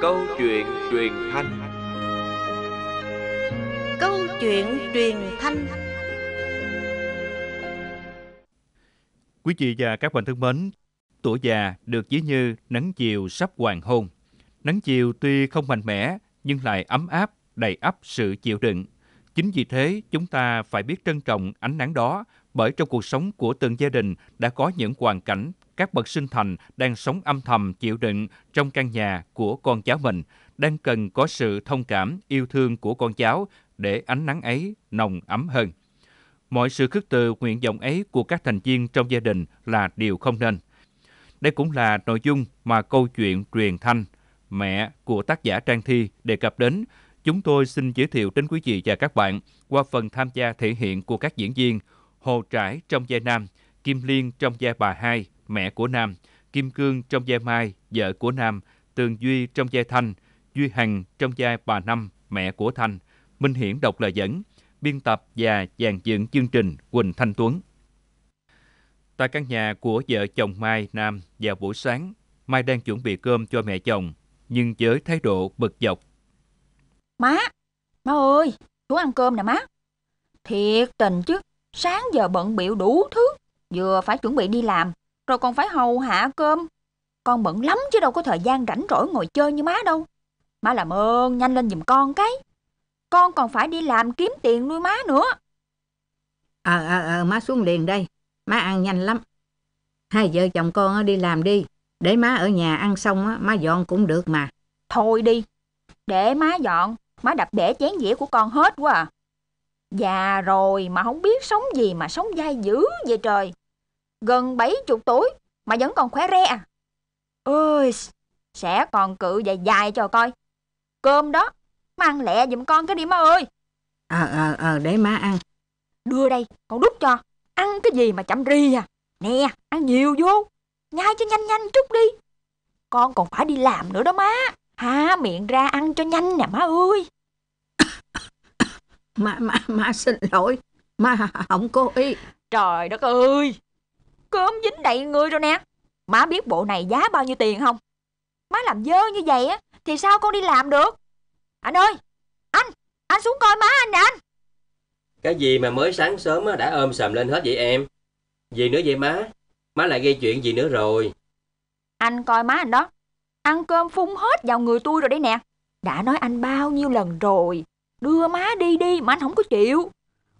câu chuyện truyền thanh Câu chuyện truyền thanh Quý vị và các bạn thân mến, tuổi già được ví như nắng chiều sắp hoàng hôn. Nắng chiều tuy không mạnh mẽ nhưng lại ấm áp, đầy ắp sự chịu đựng. Chính vì thế chúng ta phải biết trân trọng ánh nắng đó bởi trong cuộc sống của từng gia đình đã có những hoàn cảnh các bậc sinh thành đang sống âm thầm chịu đựng trong căn nhà của con cháu mình, đang cần có sự thông cảm, yêu thương của con cháu để ánh nắng ấy nồng ấm hơn. Mọi sự khước từ nguyện vọng ấy của các thành viên trong gia đình là điều không nên. Đây cũng là nội dung mà câu chuyện truyền thanh mẹ của tác giả Trang Thi đề cập đến. Chúng tôi xin giới thiệu đến quý vị và các bạn qua phần tham gia thể hiện của các diễn viên Hồ Trải trong vai Nam, Kim Liên trong vai bà Hai, mẹ của Nam, Kim Cương trong vai Mai, vợ của Nam, Tường Duy trong vai Thanh, Duy Hằng trong vai bà Năm, mẹ của Thanh, Minh Hiển đọc lời dẫn, biên tập và dàn dựng chương trình Quỳnh Thanh Tuấn. Tại căn nhà của vợ chồng Mai Nam vào buổi sáng, Mai đang chuẩn bị cơm cho mẹ chồng, nhưng với thái độ bực dọc. Má, má ơi, xuống ăn cơm nè má. Thiệt tình chứ, sáng giờ bận biệu đủ thứ, vừa phải chuẩn bị đi làm, rồi còn phải hầu hạ cơm. Con bận lắm chứ đâu có thời gian rảnh rỗi ngồi chơi như má đâu. Má làm ơn, nhanh lên giùm con cái. Con còn phải đi làm kiếm tiền nuôi má nữa. Ờ, ờ, ờ, má xuống liền đây. Má ăn nhanh lắm. Hai vợ chồng con đi làm đi. Để má ở nhà ăn xong, má dọn cũng được mà. Thôi đi. Để má dọn, má đập bể chén dĩa của con hết quá à. Già rồi mà không biết sống gì mà sống dai dữ vậy trời. Gần bảy chục tuổi mà vẫn còn khỏe re à. Ôi, sẽ còn cự dài dài cho coi. Cơm đó, má ăn lẹ giùm con cái đi má ơi. Ờ, ờ, ờ, để má ăn. Đưa đây, con đút cho. Ăn cái gì mà chậm ri à. Nè, ăn nhiều vô. Nhai cho nhanh nhanh chút đi. Con còn phải đi làm nữa đó má. Há miệng ra ăn cho nhanh nè má ơi ma ma ma xin lỗi ma không cố ý Trời đất ơi Cơm dính đầy người rồi nè Má biết bộ này giá bao nhiêu tiền không Má làm dơ như vậy á Thì sao con đi làm được Anh ơi Anh Anh xuống coi má anh nè anh Cái gì mà mới sáng sớm đã ôm sầm lên hết vậy em Gì nữa vậy má Má lại gây chuyện gì nữa rồi Anh coi má anh đó Ăn cơm phun hết vào người tôi rồi đấy nè Đã nói anh bao nhiêu lần rồi Đưa má đi đi mà anh không có chịu.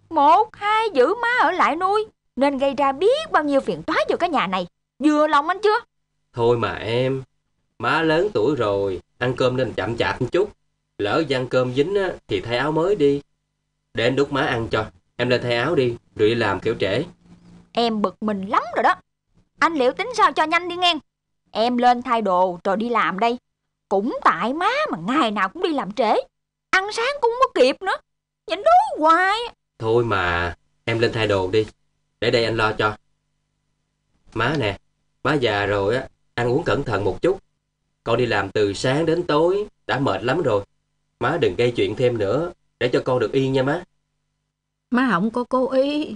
Một, hai giữ má ở lại nuôi. Nên gây ra biết bao nhiêu phiền toái vào cái nhà này. Vừa lòng anh chưa? Thôi mà em, má lớn tuổi rồi, ăn cơm nên chậm chạp một chút. Lỡ gian cơm dính á, thì thay áo mới đi. Để anh đút má ăn cho, em lên thay áo đi, rồi đi làm kiểu trễ. Em bực mình lắm rồi đó. Anh liệu tính sao cho nhanh đi nghe. Em lên thay đồ rồi đi làm đây. Cũng tại má mà ngày nào cũng đi làm trễ. Ăn sáng cũng không có kịp nữa Nhìn đói hoài Thôi mà em lên thay đồ đi Để đây anh lo cho Má nè Má già rồi á Ăn uống cẩn thận một chút Con đi làm từ sáng đến tối Đã mệt lắm rồi Má đừng gây chuyện thêm nữa Để cho con được yên nha má Má không có cố ý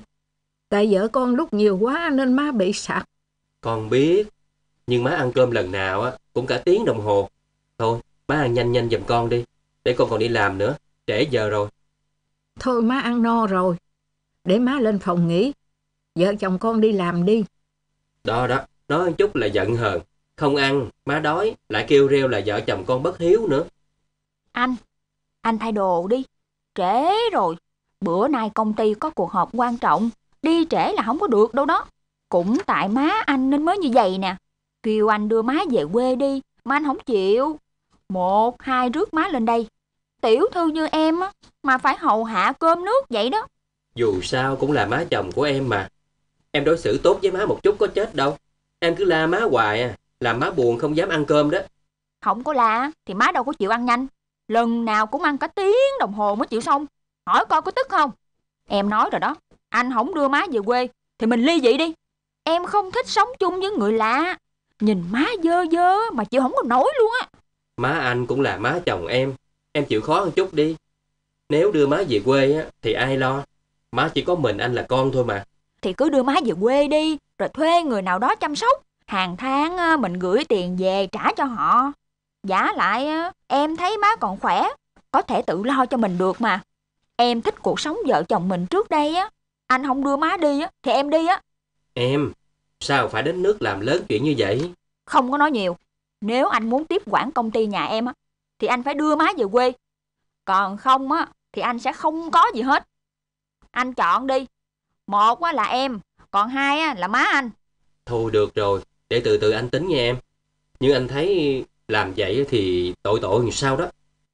Tại vợ con lúc nhiều quá nên má bị sặc Con biết Nhưng má ăn cơm lần nào á cũng cả tiếng đồng hồ Thôi má ăn nhanh nhanh giùm con đi để con còn đi làm nữa, trễ giờ rồi. Thôi má ăn no rồi, để má lên phòng nghỉ, vợ chồng con đi làm đi. Đó đó, nói một chút là giận hờn, không ăn, má đói, lại kêu reo là vợ chồng con bất hiếu nữa. Anh, anh thay đồ đi, trễ rồi, bữa nay công ty có cuộc họp quan trọng, đi trễ là không có được đâu đó. Cũng tại má anh nên mới như vậy nè, kêu anh đưa má về quê đi, mà anh không chịu. Một, hai rước má lên đây. Tiểu thư như em á, mà phải hầu hạ cơm nước vậy đó. Dù sao cũng là má chồng của em mà. Em đối xử tốt với má một chút có chết đâu. Em cứ la má hoài à, làm má buồn không dám ăn cơm đó. Không có la thì má đâu có chịu ăn nhanh. Lần nào cũng ăn cả tiếng đồng hồ mới chịu xong. Hỏi coi có tức không? Em nói rồi đó, anh không đưa má về quê thì mình ly dị đi. Em không thích sống chung với người lạ. Nhìn má dơ dơ mà chịu không có nổi luôn á. Má anh cũng là má chồng em, em chịu khó một chút đi. Nếu đưa má về quê á, thì ai lo? Má chỉ có mình anh là con thôi mà. Thì cứ đưa má về quê đi, rồi thuê người nào đó chăm sóc. Hàng tháng mình gửi tiền về trả cho họ. Giả lại em thấy má còn khỏe, có thể tự lo cho mình được mà. Em thích cuộc sống vợ chồng mình trước đây á. Anh không đưa má đi á, thì em đi á. Em, sao phải đến nước làm lớn chuyện như vậy? Không có nói nhiều, nếu anh muốn tiếp quản công ty nhà em á, thì anh phải đưa má về quê. Còn không á, thì anh sẽ không có gì hết. Anh chọn đi. Một á là em, còn hai á là má anh. Thôi được rồi, để từ từ anh tính nha em. Nhưng anh thấy làm vậy thì tội tội làm sao đó.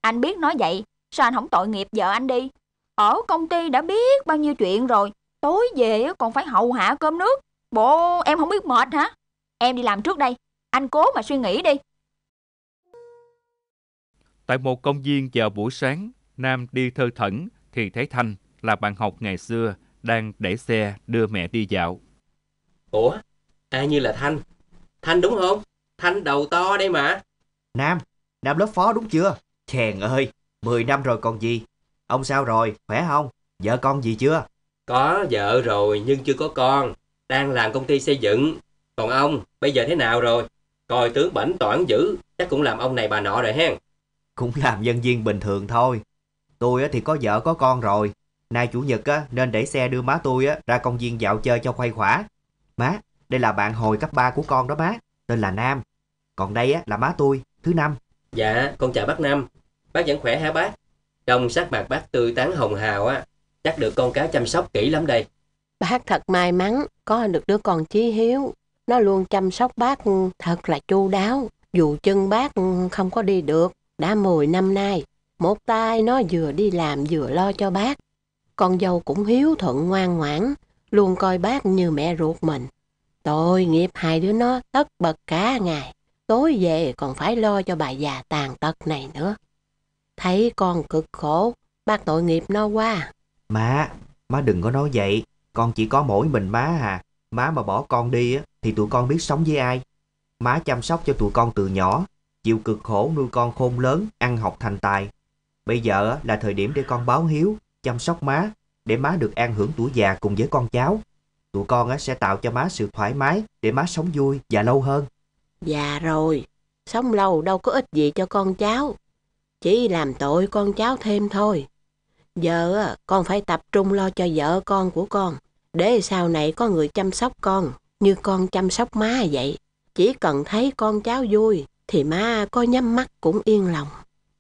Anh biết nói vậy, sao anh không tội nghiệp vợ anh đi? Ở công ty đã biết bao nhiêu chuyện rồi, tối về còn phải hậu hạ cơm nước. Bộ em không biết mệt hả? Em đi làm trước đây, anh cố mà suy nghĩ đi. Tại một công viên vào buổi sáng, Nam đi thơ thẩn thì thấy Thanh là bạn học ngày xưa đang để xe đưa mẹ đi dạo. Ủa, ai như là Thanh? Thanh đúng không? Thanh đầu to đây mà. Nam, Nam lớp phó đúng chưa? Chèn ơi, 10 năm rồi còn gì? Ông sao rồi, khỏe không? Vợ con gì chưa? Có vợ rồi nhưng chưa có con. Đang làm công ty xây dựng. Còn ông, bây giờ thế nào rồi? coi tướng bảnh toản dữ chắc cũng làm ông này bà nọ rồi hen cũng làm nhân viên bình thường thôi tôi thì có vợ có con rồi nay chủ nhật á, nên để xe đưa má tôi á, ra công viên dạo chơi cho khuây khỏa má đây là bạn hồi cấp 3 của con đó má tên là nam còn đây á, là má tôi thứ năm dạ con chào bác nam bác vẫn khỏe hả bác trong sắc mặt bác tươi tán hồng hào á chắc được con cá chăm sóc kỹ lắm đây bác thật may mắn có được đứa con chí hiếu nó luôn chăm sóc bác ừ, thật là chu đáo. Dù chân bác ừ, không có đi được, đã mười năm nay, một tay nó vừa đi làm vừa lo cho bác. Con dâu cũng hiếu thuận ngoan ngoãn, luôn coi bác như mẹ ruột mình. Tội nghiệp hai đứa nó tất bật cả ngày, tối về còn phải lo cho bà già tàn tật này nữa. Thấy con cực khổ, bác tội nghiệp nó quá. À. Má, má đừng có nói vậy, con chỉ có mỗi mình má à, má mà bỏ con đi á, thì tụi con biết sống với ai. Má chăm sóc cho tụi con từ nhỏ, chịu cực khổ nuôi con khôn lớn, ăn học thành tài. Bây giờ là thời điểm để con báo hiếu, chăm sóc má, để má được an hưởng tuổi già cùng với con cháu. Tụi con sẽ tạo cho má sự thoải mái để má sống vui và lâu hơn. Già dạ rồi, sống lâu đâu có ích gì cho con cháu. Chỉ làm tội con cháu thêm thôi. Giờ con phải tập trung lo cho vợ con của con, để sau này có người chăm sóc con như con chăm sóc má vậy. Chỉ cần thấy con cháu vui thì má có nhắm mắt cũng yên lòng.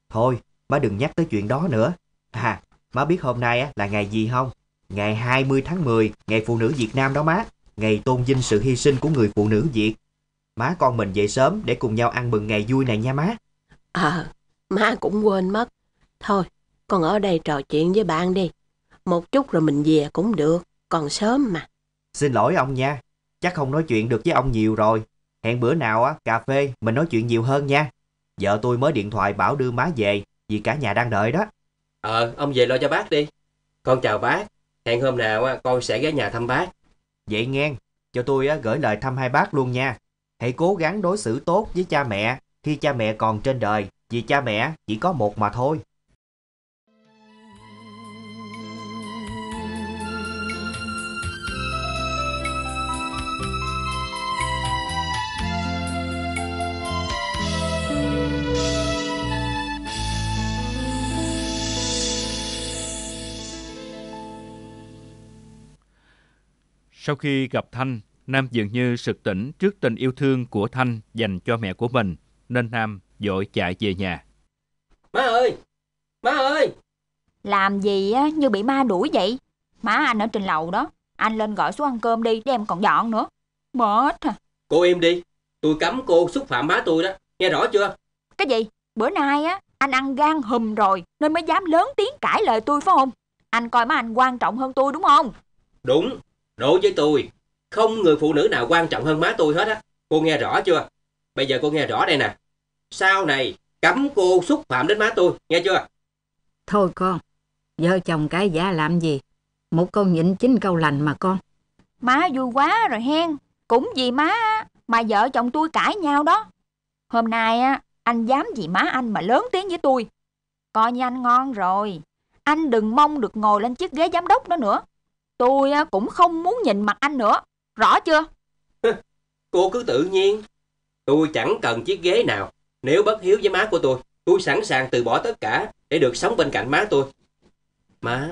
Thôi, má đừng nhắc tới chuyện đó nữa. À, má biết hôm nay là ngày gì không? Ngày 20 tháng 10, ngày phụ nữ Việt Nam đó má. Ngày tôn vinh sự hy sinh của người phụ nữ Việt. Má con mình dậy sớm để cùng nhau ăn mừng ngày vui này nha má. Ờ, à, má cũng quên mất. Thôi, con ở đây trò chuyện với bạn đi. Một chút rồi mình về cũng được, còn sớm mà. Xin lỗi ông nha, chắc không nói chuyện được với ông nhiều rồi. Hẹn bữa nào á, cà phê, mình nói chuyện nhiều hơn nha. Vợ tôi mới điện thoại bảo đưa má về, vì cả nhà đang đợi đó. Ờ, ông về lo cho bác đi. Con chào bác, hẹn hôm nào á, con sẽ ghé nhà thăm bác. Vậy nghe, cho tôi á, gửi lời thăm hai bác luôn nha. Hãy cố gắng đối xử tốt với cha mẹ khi cha mẹ còn trên đời, vì cha mẹ chỉ có một mà thôi. Sau khi gặp Thanh, Nam dường như sực tỉnh trước tình yêu thương của Thanh dành cho mẹ của mình, nên Nam dội chạy về nhà. Má ơi! Má ơi! Làm gì á, như bị ma đuổi vậy? Má anh ở trên lầu đó, anh lên gọi xuống ăn cơm đi, đem còn dọn nữa. Mệt à. Cô im đi, tôi cấm cô xúc phạm má tôi đó, nghe rõ chưa? Cái gì? Bữa nay á, anh ăn gan hùm rồi, nên mới dám lớn tiếng cãi lời tôi phải không? Anh coi má anh quan trọng hơn tôi đúng không? Đúng, Đối với tôi, không người phụ nữ nào quan trọng hơn má tôi hết á. Cô nghe rõ chưa? Bây giờ cô nghe rõ đây nè. Sau này, cấm cô xúc phạm đến má tôi, nghe chưa? Thôi con, vợ chồng cái giả làm gì? Một câu nhịn chính câu lành mà con. Má vui quá rồi hen. Cũng vì má mà vợ chồng tôi cãi nhau đó. Hôm nay á, anh dám vì má anh mà lớn tiếng với tôi. Coi như anh ngon rồi. Anh đừng mong được ngồi lên chiếc ghế giám đốc đó nữa. Tôi cũng không muốn nhìn mặt anh nữa, rõ chưa? Cô cứ tự nhiên, tôi chẳng cần chiếc ghế nào. Nếu bất hiếu với má của tôi, tôi sẵn sàng từ bỏ tất cả để được sống bên cạnh má tôi. Má,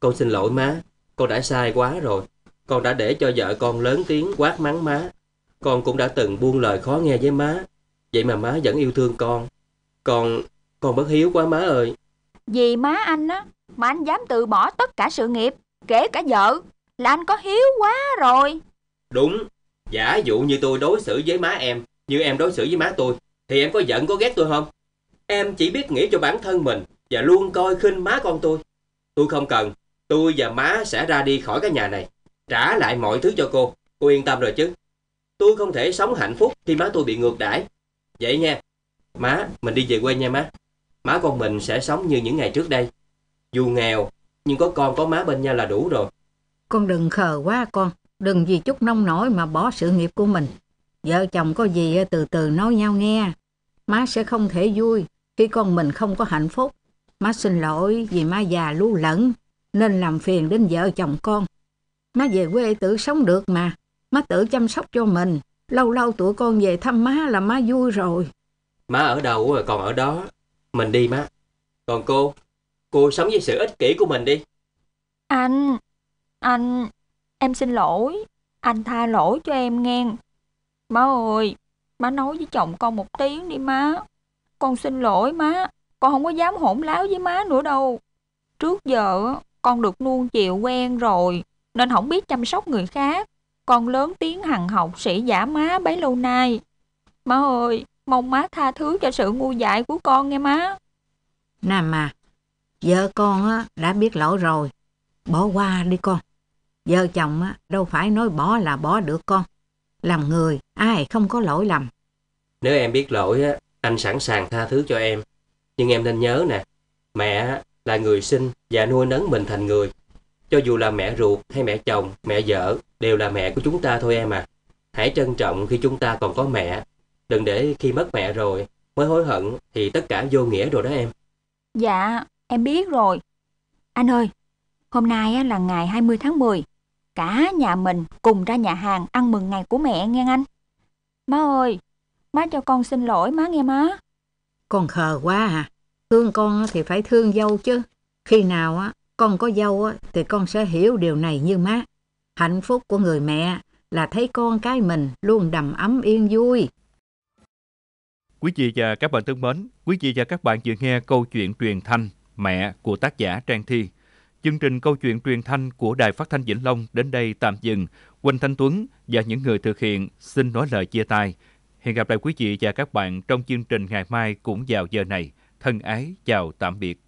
con xin lỗi má, con đã sai quá rồi. Con đã để cho vợ con lớn tiếng quát mắng má. Con cũng đã từng buông lời khó nghe với má. Vậy mà má vẫn yêu thương con. Con, con bất hiếu quá má ơi. Vì má anh á, mà anh dám từ bỏ tất cả sự nghiệp kể cả vợ, là anh có hiếu quá rồi. Đúng, giả dụ như tôi đối xử với má em, như em đối xử với má tôi, thì em có giận có ghét tôi không? Em chỉ biết nghĩ cho bản thân mình và luôn coi khinh má con tôi. Tôi không cần, tôi và má sẽ ra đi khỏi cái nhà này, trả lại mọi thứ cho cô, cô yên tâm rồi chứ. Tôi không thể sống hạnh phúc khi má tôi bị ngược đãi. Vậy nha, má, mình đi về quê nha má. Má con mình sẽ sống như những ngày trước đây. Dù nghèo nhưng có con có má bên nhau là đủ rồi. Con đừng khờ quá con, đừng vì chút nông nổi mà bỏ sự nghiệp của mình. Vợ chồng có gì từ từ nói nhau nghe. Má sẽ không thể vui khi con mình không có hạnh phúc. Má xin lỗi vì má già lú lẫn nên làm phiền đến vợ chồng con. Má về quê tự sống được mà, má tự chăm sóc cho mình. Lâu lâu tụi con về thăm má là má vui rồi. Má ở đâu còn ở đó. Mình đi má. Còn cô, Cô sống với sự ích kỷ của mình đi. Anh, anh, em xin lỗi. Anh tha lỗi cho em nghe. Má ơi, má nói với chồng con một tiếng đi má. Con xin lỗi má, con không có dám hỗn láo với má nữa đâu. Trước giờ con được nuông chiều quen rồi, nên không biết chăm sóc người khác. Con lớn tiếng hằng học sĩ giả má bấy lâu nay. Má ơi, mong má tha thứ cho sự ngu dại của con nghe má. Nè mà, Vợ con á, đã biết lỗi rồi, bỏ qua đi con. Vợ chồng á, đâu phải nói bỏ là bỏ được con. Làm người, ai không có lỗi lầm. Nếu em biết lỗi, á, anh sẵn sàng tha thứ cho em. Nhưng em nên nhớ nè, mẹ là người sinh và nuôi nấng mình thành người. Cho dù là mẹ ruột hay mẹ chồng, mẹ vợ, đều là mẹ của chúng ta thôi em à. Hãy trân trọng khi chúng ta còn có mẹ. Đừng để khi mất mẹ rồi mới hối hận thì tất cả vô nghĩa rồi đó em. Dạ, Em biết rồi. Anh ơi, hôm nay là ngày 20 tháng 10. Cả nhà mình cùng ra nhà hàng ăn mừng ngày của mẹ nghe anh. Má ơi, má cho con xin lỗi má nghe má. Con khờ quá à. Thương con thì phải thương dâu chứ. Khi nào á con có dâu á thì con sẽ hiểu điều này như má. Hạnh phúc của người mẹ là thấy con cái mình luôn đầm ấm yên vui. Quý vị và các bạn thân mến, quý vị và các bạn vừa nghe câu chuyện truyền thanh Mẹ của tác giả Trang Thi. Chương trình câu chuyện truyền thanh của Đài Phát thanh Vĩnh Long đến đây tạm dừng. Quỳnh Thanh Tuấn và những người thực hiện xin nói lời chia tay. Hẹn gặp lại quý vị và các bạn trong chương trình ngày mai cũng vào giờ này. Thân ái chào tạm biệt.